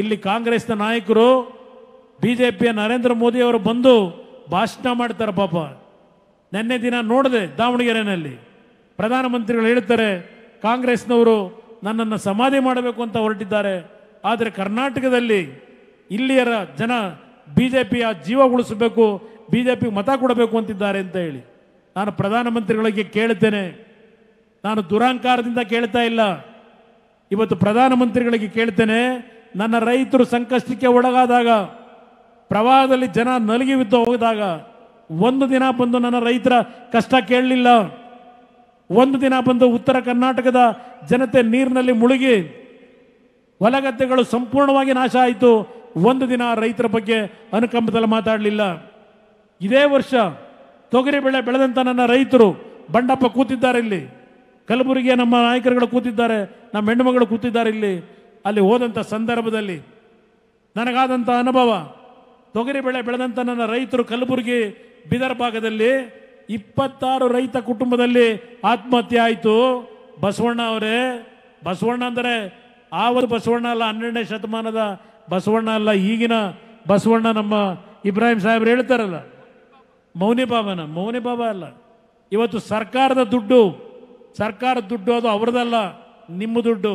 ಇಲ್ಲಿ ಕಾಂಗ್ರೆಸ್ನ ನಾಯಕರು ಬಿ ಜೆ ಪಿಯ ನರೇಂದ್ರ ಮೋದಿಯವರು ಬಂದು ಭಾಷಣ ಮಾಡ್ತಾರೆ ಪಾಪ ನಿನ್ನೆ ದಿನ ನೋಡಿದೆ ದಾವಣಗೆರೆಯಲ್ಲಿ ಪ್ರಧಾನಮಂತ್ರಿಗಳು ಹೇಳ್ತಾರೆ ಕಾಂಗ್ರೆಸ್ನವರು ನನ್ನನ್ನು ಸಮಾಧಿ ಮಾಡಬೇಕು ಅಂತ ಹೊರಟಿದ್ದಾರೆ ಆದರೆ ಕರ್ನಾಟಕದಲ್ಲಿ ಇಲ್ಲಿಯರ ಜನ ಬಿ ಜೆ ಪಿಯ ಜೀವ ಉಳಿಸಬೇಕು ಬಿ ಜೆ ಪಿಗೆ ಮತ ಕೊಡಬೇಕು ಅಂತಿದ್ದಾರೆ ಅಂತ ಹೇಳಿ ನಾನು ಪ್ರಧಾನಮಂತ್ರಿಗಳಿಗೆ ಕೇಳ್ತೇನೆ ನಾನು ದುರಹಂಕಾರದಿಂದ ಕೇಳ್ತಾ ಇಲ್ಲ ಇವತ್ತು ಪ್ರಧಾನಮಂತ್ರಿಗಳಿಗೆ ಕೇಳ್ತೇನೆ ನನ್ನ ರೈತರು ಸಂಕಷ್ಟಕ್ಕೆ ಒಳಗಾದಾಗ ಪ್ರವಾಹದಲ್ಲಿ ಜನ ನಲಗಿ ಬಿದ್ದು ಹೋಗಿದಾಗ ಒಂದು ದಿನ ಬಂದು ನನ್ನ ರೈತರ ಕಷ್ಟ ಕೇಳಲಿಲ್ಲ ಒಂದು ದಿನ ಬಂದು ಉತ್ತರ ಕರ್ನಾಟಕದ ಜನತೆ ನೀರಿನಲ್ಲಿ ಮುಳುಗಿ ಹೊಲಗದ್ದೆಗಳು ಸಂಪೂರ್ಣವಾಗಿ ನಾಶ ಆಯಿತು ಒಂದು ದಿನ ರೈತರ ಬಗ್ಗೆ ಅನುಕಂಪದಲ್ಲಿ ಮಾತಾಡಲಿಲ್ಲ ಇದೇ ವರ್ಷ ತೊಗರಿ ಬೆಳೆ ಬೆಳೆದಂಥ ನನ್ನ ರೈತರು ಬಂಡಪ್ಪ ಕೂತಿದ್ದಾರೆ ಇಲ್ಲಿ ಕಲಬುರಗಿಯ ನಮ್ಮ ನಾಯಕರುಗಳು ಕೂತಿದ್ದಾರೆ ನಮ್ಮ ಹೆಣ್ಣುಮಗಳು ಕೂತಿದ್ದಾರೆ ಇಲ್ಲಿ ಅಲ್ಲಿ ಹೋದಂಥ ಸಂದರ್ಭದಲ್ಲಿ ನನಗಾದಂಥ ಅನುಭವ ತೊಗರಿ ಬೆಳೆ ಬೆಳೆದಂಥ ನನ್ನ ರೈತರು ಕಲಬುರಗಿ ಬಿದರ್ ಭಾಗದಲ್ಲಿ ಇಪ್ಪತ್ತಾರು ರೈತ ಕುಟುಂಬದಲ್ಲಿ ಆತ್ಮಹತ್ಯೆ ಆಯಿತು ಬಸವಣ್ಣ ಅವರೇ ಬಸವಣ್ಣ ಅಂದರೆ ಆವತ್ತು ಬಸವಣ್ಣ ಅಲ್ಲ ಹನ್ನೆರಡನೇ ಶತಮಾನದ ಬಸವಣ್ಣ ಅಲ್ಲ ಈಗಿನ ಬಸವಣ್ಣ ನಮ್ಮ ಇಬ್ರಾಹಿಂ ಸಾಹೇಬ್ರು ಹೇಳ್ತಾರಲ್ಲ ಮೌನಿ ಬಾಬನ ಮೌನಿ ಬಾಬಾ ಅಲ್ಲ ಇವತ್ತು ಸರ್ಕಾರದ ದುಡ್ಡು ಸರ್ಕಾರದ ದುಡ್ಡು ಅದು ಅವ್ರದ್ದಲ್ಲ ನಿಮ್ಮ ದುಡ್ಡು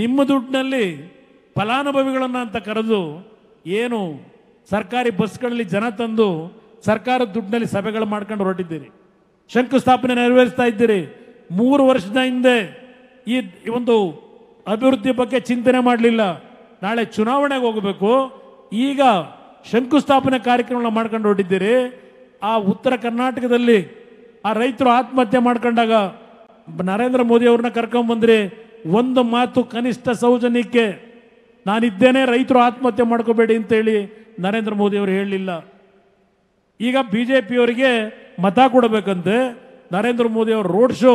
ನಿಮ್ಮ ದುಡ್ಡಿನಲ್ಲಿ ಫಲಾನುಭವಿಗಳನ್ನು ಅಂತ ಕರೆದು ಏನು ಸರ್ಕಾರಿ ಬಸ್ಗಳಲ್ಲಿ ಜನ ತಂದು ಸರ್ಕಾರದ ದುಡ್ಡಿನಲ್ಲಿ ಸಭೆಗಳು ಮಾಡ್ಕೊಂಡು ಹೊರಟಿದ್ದೀರಿ ಶಂಕುಸ್ಥಾಪನೆ ನೆರವೇರಿಸ್ತಾ ಇದ್ದೀರಿ ಮೂರು ವರ್ಷದ ಹಿಂದೆ ಈ ಒಂದು ಅಭಿವೃದ್ಧಿ ಬಗ್ಗೆ ಚಿಂತನೆ ಮಾಡಲಿಲ್ಲ ನಾಳೆ ಚುನಾವಣೆಗೆ ಹೋಗಬೇಕು ಈಗ ಶಂಕುಸ್ಥಾಪನೆ ಕಾರ್ಯಕ್ರಮಗಳನ್ನ ಮಾಡ್ಕೊಂಡು ಹೊರಟಿದ್ದೀರಿ ಆ ಉತ್ತರ ಕರ್ನಾಟಕದಲ್ಲಿ ಆ ರೈತರು ಆತ್ಮಹತ್ಯೆ ಮಾಡ್ಕೊಂಡಾಗ ನರೇಂದ್ರ ಮೋದಿ ಅವ್ರನ್ನ ಬಂದ್ರಿ ಒಂದು ಮಾತು ಕನಿಷ್ಠ ಸೌಜನ್ಯಕ್ಕೆ ನಾನಿದ್ದೇನೆ ರೈತರು ಆತ್ಮಹತ್ಯೆ ಮಾಡ್ಕೋಬೇಡಿ ಅಂತೇಳಿ ನರೇಂದ್ರ ಮೋದಿ ಅವರು ಹೇಳಲಿಲ್ಲ ಈಗ ಬಿ ಜೆ ಪಿಯವರಿಗೆ ಮತ ಕೊಡಬೇಕಂತೆ ನರೇಂದ್ರ ಮೋದಿ ಅವರು ರೋಡ್ ಶೋ